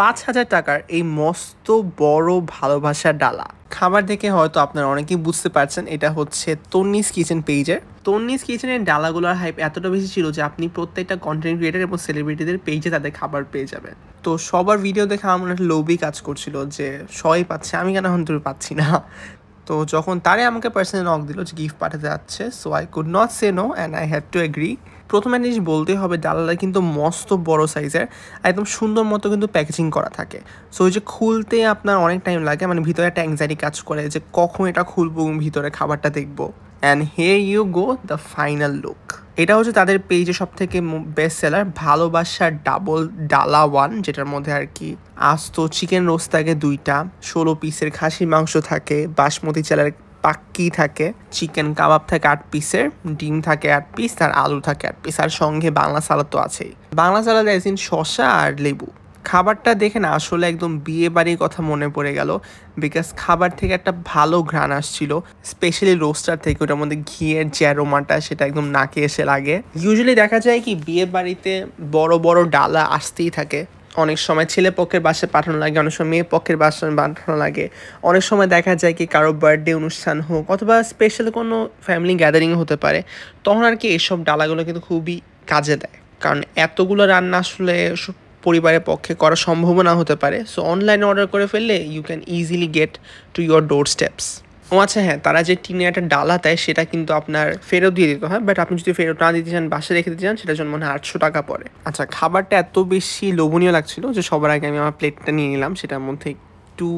পাঁচ হাজার টাকার এই মস্ত বড় ভালোবাসার ডালা খাবার দেখে হয়তো আপনারা অনেকেই বুঝতে পারছেন এটা হচ্ছে তন্নিস কিচেন পেজের তন্নিস কিচেনের ডালাগুলোর হাইপ এতটা বেশি ছিল যে আপনি প্রত্যেকটা কন্টেন্ট ক্রিয়েটার এবং সেলিব্রিটিদের পেজে তাদের খাবার পেয়ে যাবেন তো সবার ভিডিও দেখে আমার একটা লোভই কাজ করছিল যে সবাই পাচ্ছে আমি কেন এখন তুমি পাচ্ছি না তো যখন তারে আমাকে পার্সোনালি নক দিল যে গিফট পাঠাতে যাচ্ছে so I could not say no and I had to agree প্রথমে জিনিস বলতে হবে ডালাটা কিন্তু মস্ত বড় সাইজের একদম সুন্দর মতো কিন্তু প্যাকেজিং করা থাকে সো ওই যে খুলতে আপনার অনেক টাইম লাগে মানে ভিতরে একটা অ্যাংজাইটি কাজ করে যে কখন এটা খুলবো ভিতরে খাবারটা দেখবো and hey you go the final look এটা হচ্ছে তাদের পেজে সব থেকে বেস্ট সেলার ভালোবাসার ডাবল ডালা ওয়ান যেটার মধ্যে আর কি আস্ত চিকেন রোস্ট থাকে দুইটা ষোলো পিসের খাসির মাংস থাকে বাসমতি চালের পাক্কি থাকে চিকেন কাবাব থাকে আট পিসের ডিম থাকে আট পিস আর আলু থাকে আট পিস আর সঙ্গে বাংলা সালাদ তো আছেই বাংলা সালাদ একদিন শশা আর লেবু খাবারটা দেখে না আসলে একদম বিয়ে বাড়ির কথা মনে পড়ে গেল বিকজ খাবার থেকে একটা ভালো ঘ্রাণ আসছিল স্পেশালি রোস্টার থেকে ওটার মধ্যে ঘিয়ের যে রোমাটা সেটা একদম নাকে এসে লাগে ইউজুয়ালি দেখা যায় কি বিয়ে বাড়িতে বড় বড় ডালা আসতেই থাকে অনেক সময় ছেলে পক্ষের বাসে পাঠানো লাগে অনেক সময় মেয়ে পক্ষের বাসায় পাঠানো লাগে অনেক সময় দেখা যায় কি কারো বার্থডে অনুষ্ঠান হোক অথবা স্পেশাল কোনো ফ্যামিলি গ্যাদারিং হতে পারে তখন আর কি এইসব ডালাগুলো কিন্তু খুবই কাজে দেয় কারণ এতগুলো রান্না আসলে পরিবারের পক্ষে করা সম্ভব না হতে পারে সো অনলাইনে অর্ডার করে ফেললে you can easily get to your door steps ও আচ্ছা হ্যাঁ তারা যে টিনে একটা ডালা দেয় সেটা কিন্তু আপনার ফেরত দিয়ে দিতে হয় বাট আপনি যদি ফেরত না দিতে চান বাসে রেখে দিতে চান সেটার জন্য মনে হয় আটশো টাকা পড়ে আচ্ছা খাবারটা এত বেশি লোভনীয় লাগছিল যে সবার আগে আমি আমার প্লেটটা নিয়ে নিলাম সেটার মধ্যে একটু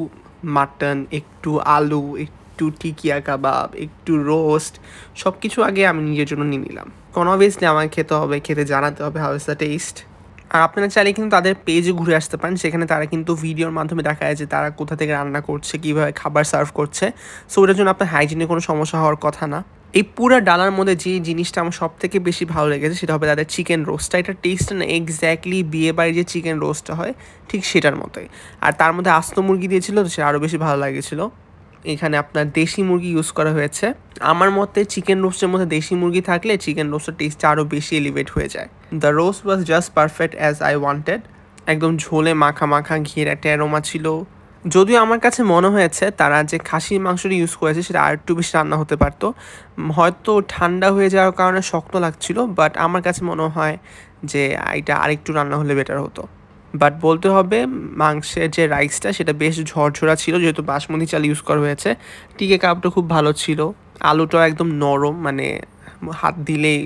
মাটন একটু আলু একটু টিকিয়া কাবাব একটু রোস্ট সব কিছু আগে আমি নিজের জন্য নিয়ে নিলাম কোনো অবভিয়াসলি আমাকে খেতে হবে খেতে জানাতে হবে হাউস দ্য টেস্ট আর আপনারা চাইলে কিন্তু তাদের পেজে ঘুরে আসতে পারেন সেখানে তারা কিন্তু ভিডিওর মাধ্যমে দেখা যায় যে তারা কোথা থেকে রান্না করছে কীভাবে খাবার সার্ভ করছে সো ওটার জন্য আপনার হাইজিনে কোনো সমস্যা হওয়ার কথা না এই পুরো ডালার মধ্যে যে জিনিসটা আমার সব থেকে বেশি ভালো লেগেছে সেটা হবে তাদের চিকেন রোস্টটা এটা টেস্ট না এক্স্যাক্টলি বিয়ে বাড়ির যে চিকেন রোস্টটা হয় ঠিক সেটার মতোই আর তার মধ্যে আস্ত মুরগি দিয়েছিল তো সেটা আরও বেশি ভালো লাগেছিলো এখানে আপনার দেশি মুরগি ইউজ করা হয়েছে আমার মতে চিকেন রোস্টের মধ্যে দেশি মুরগি থাকলে চিকেন রোস্টের টেস্ট আরও বেশি এলিভেট হয়ে যায় the roast was just perfect as I wanted একদম ঝোলে মাখা মাখা ঘিয়ের একটা অ্যারোমা ছিল যদিও আমার কাছে মনে হয়েছে তারা যে খাসির মাংসটি ইউজ করেছে সেটা আর একটু বেশি রান্না হতে পারতো হয়তো ঠান্ডা হয়ে যাওয়ার কারণে শক্ত লাগছিল বাট আমার কাছে মনে হয় যে এটা আরেকটু রান্না হলে বেটার হতো বাট বলতে হবে মাংসের যে রাইসটা সেটা বেশ ঝরঝরা ছিল যেহেতু বাসমতি চাল ইউজ করা হয়েছে টিকে কাপটা খুব ভালো ছিল আলুটাও একদম নরম মানে হাত দিলেই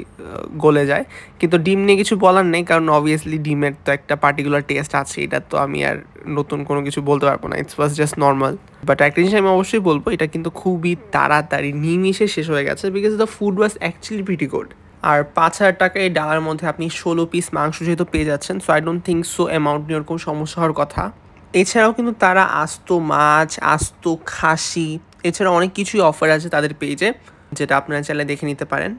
গলে যায় কিন্তু ডিম নিয়ে কিছু বলার নেই কারণ অবভিয়াসলি ডিমের তো একটা পার্টিকুলার টেস্ট আছে এটা তো আমি আর নতুন কোনো কিছু বলতে পারবো না it's was just normal but একটা জিনিস আমি অবশ্যই বলবো এটা কিন্তু খুবই তাড়াতাড়ি নিমিশে শেষ হয়ে গেছে because the food was actually ভিটি গুড আর পাঁচ হাজার টাকা এই ডালার মধ্যে আপনি ষোলো পিস মাংস যেহেতু পেয়ে যাচ্ছেন so I don't think so amount নিয়ে ওরকম সমস্যা হওয়ার কথা এছাড়াও কিন্তু তারা আস্ত মাছ আস্ত খাসি এছাড়া অনেক কিছুই অফার আছে তাদের পেজে যেটা আপনারা চাইলে দেখে নিতে পারেন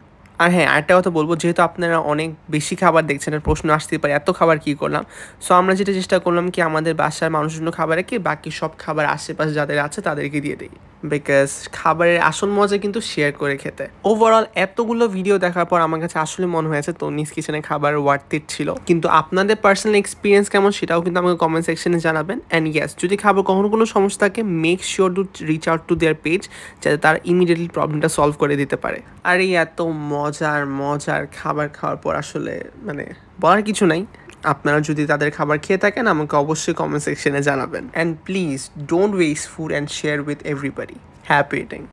আর হ্যাঁ আরেকটা কথা বলবো যেহেতু আপনারা অনেক বেশি খাবার দেখছেন আর প্রশ্ন আসতে পারে এত খাবার কি করলাম সো আমরা যেটা চেষ্টা করলাম কি আমাদের বাসার মানুষের জন্য খাবার রেখে বাকি সব খাবার আশেপাশে যাদের আছে তাদেরকে দিয়ে দিই বিকজ খাবারের আসল মজা কিন্তু শেয়ার করে খেতে ওভারঅল এতগুলো ভিডিও দেখার পর আমার কাছে আসলে মনে হয়েছে তনিস কিচেনে খাবার ওয়ার্থিট ছিল কিন্তু আপনাদের পার্সোনাল এক্সপিরিয়েন্স কেমন সেটাও কিন্তু আমাকে কমেন্ট সেকশনে জানাবেন অ্যান্ড ইয়াস যদি খাবার কখনো কোনো সমস্যা থাকে make sure to reach out to their page যাতে তারা ইমিডিয়েটলি প্রবলেমটা সলভ করে দিতে পারে আর এই এত মজা মজার মজার খাবার খাওয়ার পর আসলে মানে বলার কিছু নাই আপনারা যদি তাদের খাবার খেয়ে থাকেন আমাকে অবশ্যই কমেন্ট সেকশনে জানাবেন and please don't waste food and share with everybody happy eating